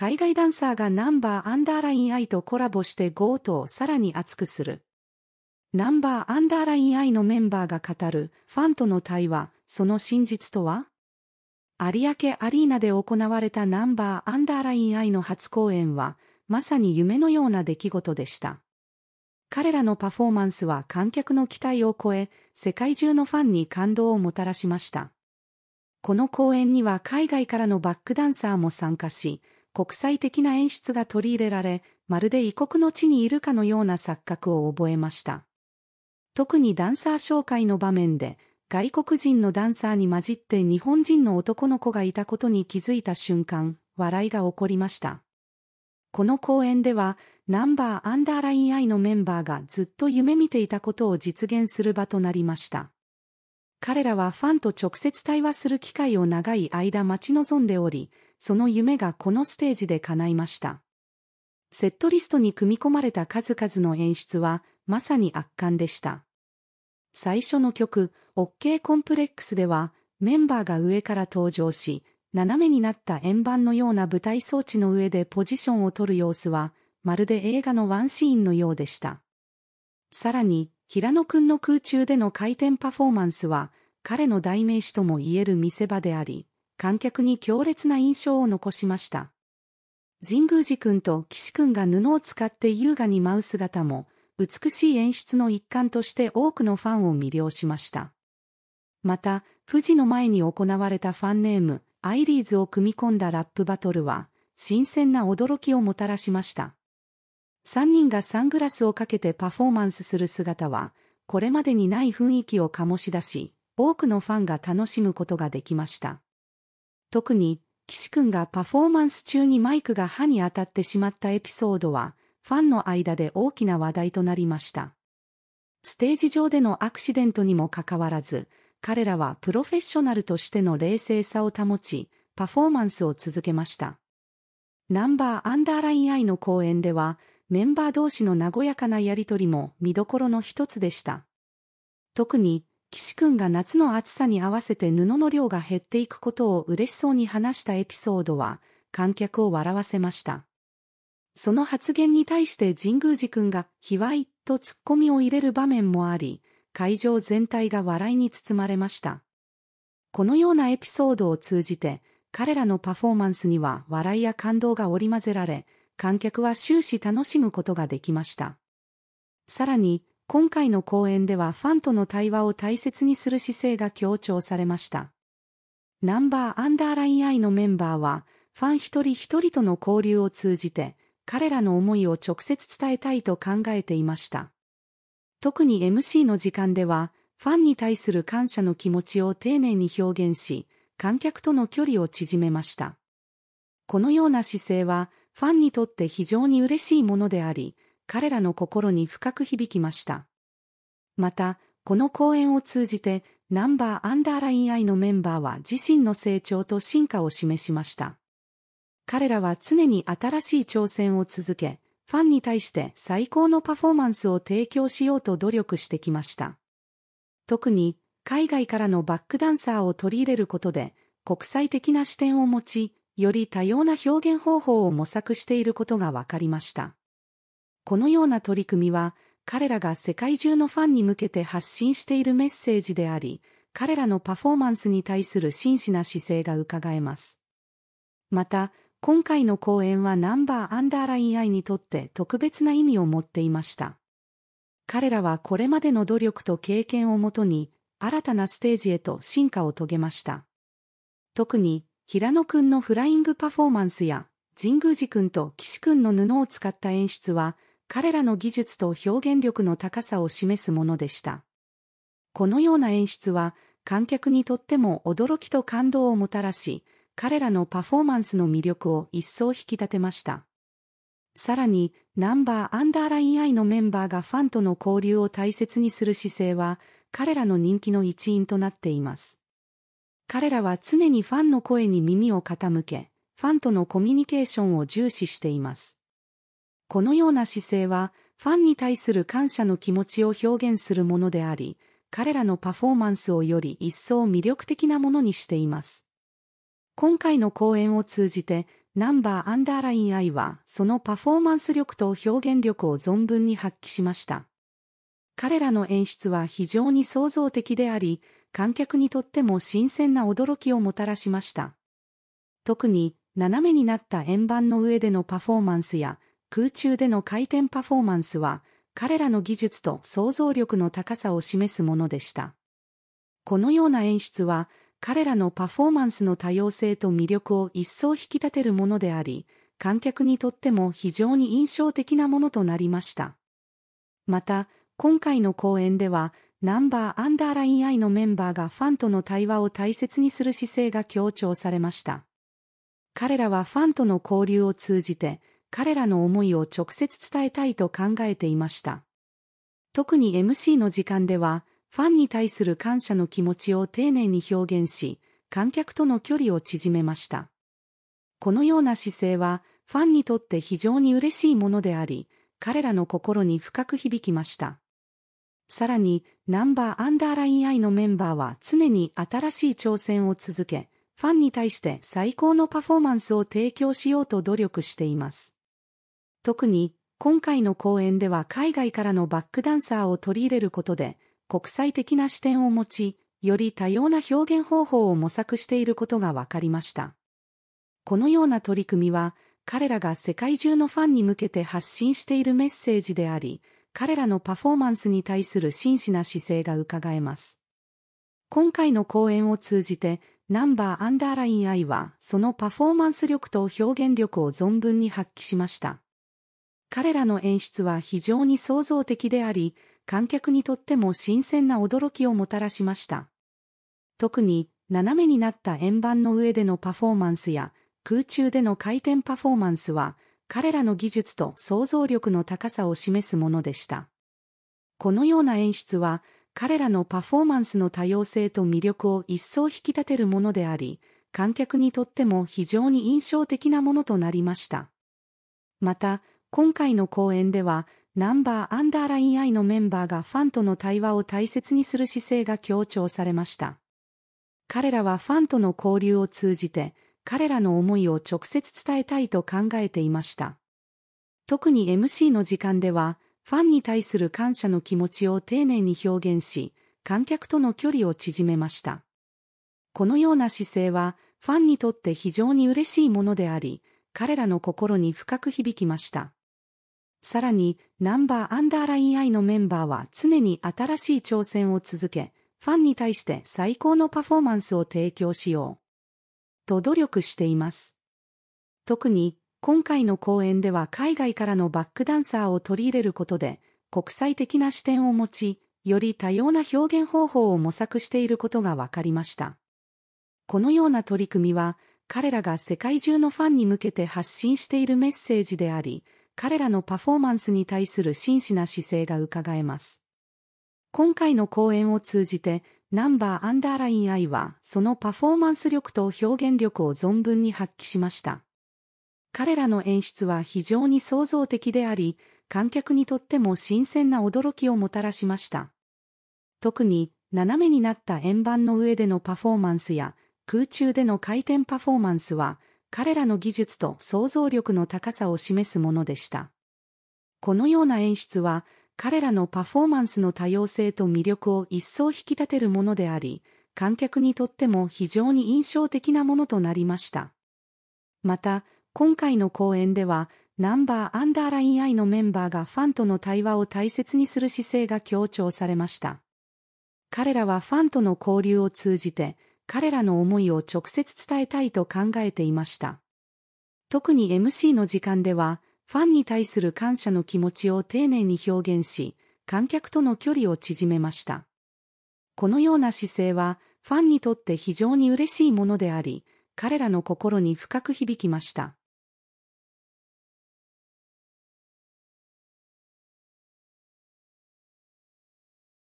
海外ダンサーがナンバーアンダーライン I とコラボしてゴートをさらに熱くする。ナンバーアンダーライン I のメンバーが語るファンとの対話、その真実とは有明アリーナで行われたナンバーアンダーライン I の初公演は、まさに夢のような出来事でした。彼らのパフォーマンスは観客の期待を超え、世界中のファンに感動をもたらしました。この公演には海外からのバックダンサーも参加し、国際的な演出が取り入れられ、まるで異国の地にいるかのような錯覚を覚えました。特にダンサー紹介の場面で、外国人のダンサーに混じって日本人の男の子がいたことに気づいた瞬間、笑いが起こりました。この公演では、ナンバーアンダーラインイのメンバーがずっと夢見ていたことを実現する場となりました。彼らはファンと直接対話する機会を長い間待ち望んでおり、その夢がこのステージで叶いました。セットリストに組み込まれた数々の演出は、まさに圧巻でした。最初の曲、OK コンプレックスでは、メンバーが上から登場し、斜めになった円盤のような舞台装置の上でポジションを取る様子は、まるで映画のワンシーンのようでした。さらに、平野くんの空中での回転パフォーマンスは、彼の代名詞とも言える見せ場であり、観客に強烈な印象を残しました。神宮寺君と岸君が布を使って優雅に舞う姿も、美しい演出の一環として多くのファンを魅了しました。また、富士の前に行われたファンネーム、アイリーズを組み込んだラップバトルは、新鮮な驚きをもたらしました。3人がサングラスをかけてパフォーマンスする姿は、これまでにない雰囲気を醸し出し、多くのファンが楽しむことができました。特に、岸くんがパフォーマンス中にマイクが歯に当たってしまったエピソードは、ファンの間で大きな話題となりました。ステージ上でのアクシデントにもかかわらず、彼らはプロフェッショナルとしての冷静さを保ち、パフォーマンスを続けました。ナンバーアンダーラインアイの公演では、メンバー同士の和やかなやりとりも見どころの一つでした。特に、岸くんが夏の暑さに合わせて布の量が減っていくことを嬉しそうに話したエピソードは、観客を笑わせました。その発言に対して神宮寺くんが、卑猥と突っ込みを入れる場面もあり、会場全体が笑いに包まれました。このようなエピソードを通じて、彼らのパフォーマンスには笑いや感動が織り交ぜられ、観客は終始楽しむことができました。さらに、今回の講演ではファンとの対話を大切にする姿勢が強調されました。ナンバーアンダーラインイのメンバーは、ファン一人一人との交流を通じて、彼らの思いを直接伝えたいと考えていました。特に MC の時間では、ファンに対する感謝の気持ちを丁寧に表現し、観客との距離を縮めました。このような姿勢は、ファンにとって非常に嬉しいものであり、彼らの心に深く響きました。また、この講演を通じて、ナンバーアンダーライン I のメンバーは自身の成長と進化を示しました。彼らは常に新しい挑戦を続け、ファンに対して最高のパフォーマンスを提供しようと努力してきました。特に、海外からのバックダンサーを取り入れることで、国際的な視点を持ち、より多様な表現方法を模索していることが分かりました。このような取り組みは、彼らが世界中のファンに向けて発信しているメッセージであり、彼らのパフォーマンスに対する真摯な姿勢が伺えます。また、今回の公演はナンバーアンダーライン I にとって特別な意味を持っていました。彼らはこれまでの努力と経験をもとに、新たなステージへと進化を遂げました。特に、平野くんのフライングパフォーマンスや、神宮寺くんと岸くんの布を使った演出は、彼らの技術と表現力の高さを示すものでした。このような演出は観客にとっても驚きと感動をもたらし、彼らのパフォーマンスの魅力を一層引き立てました。さらに、ナンバーアンダーライン I のメンバーがファンとの交流を大切にする姿勢は、彼らの人気の一因となっています。彼らは常にファンの声に耳を傾け、ファンとのコミュニケーションを重視しています。このような姿勢は、ファンに対する感謝の気持ちを表現するものであり、彼らのパフォーマンスをより一層魅力的なものにしています。今回の公演を通じて、ナンバーアンダーライン I は、そのパフォーマンス力と表現力を存分に発揮しました。彼らの演出は非常に創造的であり、観客にとっても新鮮な驚きをもたらしました。特に、斜めになった円盤の上でのパフォーマンスや、空中での回転パフォーマンスは、彼らの技術と想像力の高さを示すものでした。このような演出は、彼らのパフォーマンスの多様性と魅力を一層引き立てるものであり、観客にとっても非常に印象的なものとなりました。また、今回の公演では、ナンバーアンダーライン I のメンバーがファンとの対話を大切にする姿勢が強調されました。彼らはファンとの交流を通じて、彼らの思いを直接伝えたいと考えていました。特に MC の時間では、ファンに対する感謝の気持ちを丁寧に表現し、観客との距離を縮めました。このような姿勢は、ファンにとって非常に嬉しいものであり、彼らの心に深く響きました。さらに、ナンバーアンダーラインアイのメンバーは常に新しい挑戦を続け、ファンに対して最高のパフォーマンスを提供しようと努力しています。特に、今回の公演では海外からのバックダンサーを取り入れることで、国際的な視点を持ち、より多様な表現方法を模索していることが分かりました。このような取り組みは、彼らが世界中のファンに向けて発信しているメッセージであり、彼らのパフォーマンスに対する真摯な姿勢がうかがえます。今回の講演を通じて、ナンバーアンダーラインアイは、そのパフォーマンス力と表現力を存分に発揮しました。彼らの演出は非常に創造的であり、観客にとっても新鮮な驚きをもたらしました。特に、斜めになった円盤の上でのパフォーマンスや、空中での回転パフォーマンスは、彼らの技術と想像力の高さを示すものでした。このような演出は、彼らのパフォーマンスの多様性と魅力を一層引き立てるものであり、観客にとっても非常に印象的なものとなりました。また、今回の講演では、ナンバーアンダーライン I のメンバーがファンとの対話を大切にする姿勢が強調されました。彼らはファンとの交流を通じて、彼らの思いを直接伝えたいと考えていました。特に MC の時間では、ファンに対する感謝の気持ちを丁寧に表現し、観客との距離を縮めました。このような姿勢は、ファンにとって非常に嬉しいものであり、彼らの心に深く響きました。さらに、ナンバーアンダーライン I のメンバーは常に新しい挑戦を続け、ファンに対して最高のパフォーマンスを提供しよう。と努力しています。特に、今回の公演では海外からのバックダンサーを取り入れることで、国際的な視点を持ち、より多様な表現方法を模索していることが分かりました。このような取り組みは、彼らが世界中のファンに向けて発信しているメッセージであり、彼らのパフォーマンスに対する真摯な姿勢が伺えます。今回の講演を通じて、ナンバーアンダーライン I は、そのパフォーマンス力と表現力を存分に発揮しました。彼らの演出は非常に創造的であり、観客にとっても新鮮な驚きをもたらしました。特に、斜めになった円盤の上でのパフォーマンスや、空中での回転パフォーマンスは、彼らの技術と想像力の高さを示すものでした。このような演出は、彼らのパフォーマンスの多様性と魅力を一層引き立てるものであり、観客にとっても非常に印象的なものとなりました。また、今回の公演では、ナンバーアンダーラインアイのメンバーがファンとの対話を大切にする姿勢が強調されました。彼らはファンとの交流を通じて、彼らの思いを直接伝えたいと考えていました。特に MC の時間では、ファンに対する感謝の気持ちを丁寧に表現し、観客との距離を縮めました。このような姿勢は、ファンにとって非常に嬉しいものであり、彼らの心に深く響きました。